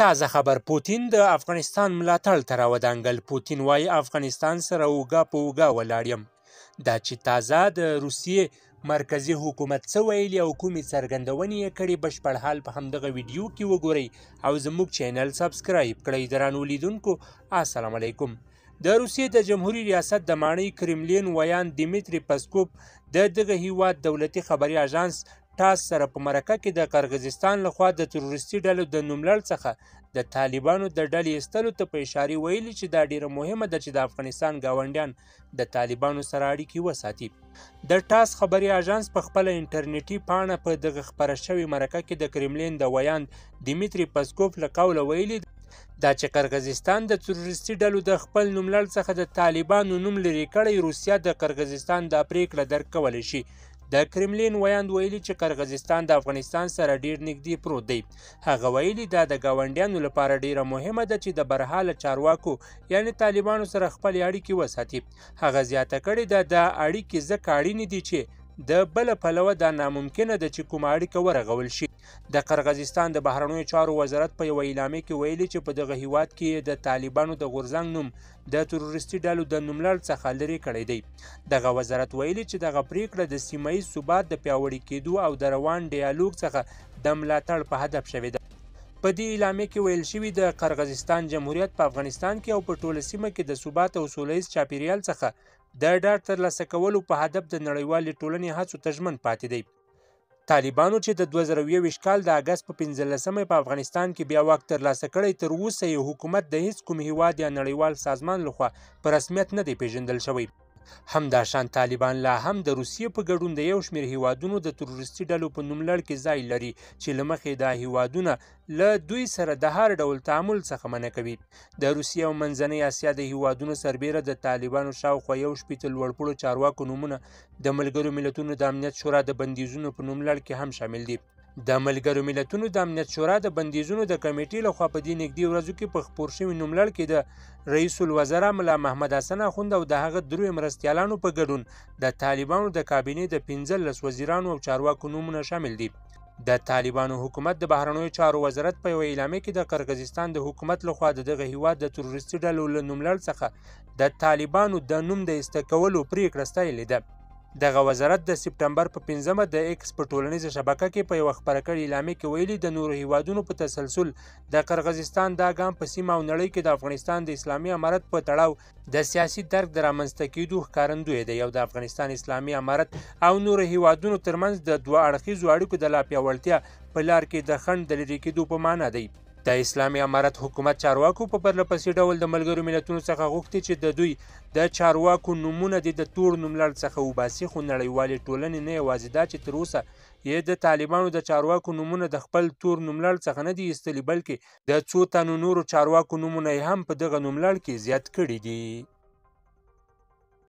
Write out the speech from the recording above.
تازه خبر پوتین د افغانستان ملاتړ ته راودانګل پوتین وای افغانستان سره اوګه په اوګه ولاړ یم دا چې تازه د روسیې مرکزی حکومت څه ویلي او کومې څرګندونې یې کړې بشپړ حال په همدغه ویډیو کې وګورئ او زموږ چینل سبسکرایب کړئ درانو لیدونکو السلام علیکم د روسیې د جمهوریت ریاست د ماڼۍ کرملین ویان دیمتری پسکوپ د دغه هیواد دولتي خبري اژانس ټاس سره په مرکه کې د قرغزستان لخوا د تروریستي ډلو د نوملړ څخه د طالبانو د ډلې ایستلو ته په اشاره ویلي چې دا ډیره مهمه ده چې د افغانستان گاونډیان د طالبانو سره اړیکې وساتي د ټاس خبري آژانس په خپل انټرنیټي پاڼه په دغه خبره شوې مرکه کې د کرملین د ویاند دیمتری پسکوف له قوله ویلي دا چې قرغزستان د تروریستي ډلو د خپل نوملړ څخه د طالبانو نوم لري کړی روسیا د قرغزستان دا پریکړه درک کولی شي د کرملین ویاند ویلي چې قرغزستان د افغانستان سره ډیر نږدې پروت دی هغه ویلي دا د ګاونډیانو لپاره ډیره مهمه ده چې د برحاله چارواکو یعنی طالبانو سره خپل اړیکې وساتي هغه زیاته کړې ده د اړیکې ځکه اړینې دي چې د بل پلوه دا ناممکنه ده چې کومه اړیکه ورغول شي د قرغزستان د بهرنیو چارو وزارت په یو اعلامیه کې ویلي چې په دغه هیواد کې د طالبانو د غورځنګ نوم د تروریستي ډلو د نوملړ څخه لرې کړی دی دغه وزارت ویلي چې دغه پریکړه د سیمه ییز ثبات د پیاوړي کېدو او د روان ډیالوګ څخه د ملاتړ په هدف شوې ده په دې اعلامیه کې ویل شوی د قرغزستان جمهوریت په افغانستان کې او په ټوله سیمه کې د ثبات او سولهیز چاپیریال څخه د ډاډ ترلاسه کولو په هدف د نړیوالې ټولنې هڅو ته ژمن پاتې دی طالبانو چې د 2021 کال د اگست په 15مې په افغانستان کې بیا واک ترلاسه کړی تر اوسه یې حکومت د هیڅ کوم هیواد یا نړیوال سازمان لخوا په رسمیت نه دی پیژندل شوی همداشان طالبان لا هم د روسیې په ګډون د یو شمېر هیوادونو د تروریستي ډلو په نوملړ کې ځای لري چې له مخې دا هیوادونه له دوی سره د هر ډول تعامل څخه منع کوي د روسیې او منځنۍ اسیا د هیوادونو سربیره د طالبانو شاوخوا یو شپېته لوړپوړو چارواکو نومونه د ملګرو ملتونو د امنیت شورا د بندیزونو په نوملړ کې هم شامل دي د ملګرو ملتونو د امنیت شورا د بندیزونو د کمیټې لخوا په دې نږدې ورځو کې په خپور شوي نوملړ کې د رئیس الوزرا ملا محمد حسن اخوند او د هغه درو مرستیالانو په ګډون د طالبانو د کابینې د 15 وزیرانو او چارواکو نومونه شامل دي د طالبانو حکومت د بهرنوي چارو وزارت په یو اعلامیه کې د قرغیزستان د حکومت لخوا د دغه هیواد د تروریستي ډلو له نوملړ څخه د طالبانو د نوم د ایسته کولو پریکړه ستایلې ده دغه وزارت د سپټمبر په 15مه د ایکس په ټولنیزه شبکه کې په یو خبره کړې اعلامیه کې ویلي د نورو هیوادونو په تسلسل د قرغیزستان دا ګام په سیمه او نړۍ کې د افغانستان د اسلامي امارت په تړاو د سیاسي درک د رامنځته کېدو ښکارندوی دی یو د افغانستان اسلامي امارت او نورو هیوادونو ترمنځ د دوه اړخیزو اړیکو د لا پیاوړتیا په لار کې د خنډ د لرې کېدو په معنا دی د اسلامي امارت حکومت چارواکو په پرلهپسې ډول د ملګرو ملتونو څخه غوښتي چې د دوی د چارواکو نومونه دې د تور نوملړ څخه وباسي خو نړیوالې ټولنې نه یوازې دا چې تروسه یې د طالبانو د چارواکو نومونه د خپل تور نوملړ څخه نه دي ایستلي بلکې د څو تنو نورو چارواکو نومونه یې هم په دغه نوملړ کې زیات کړي دي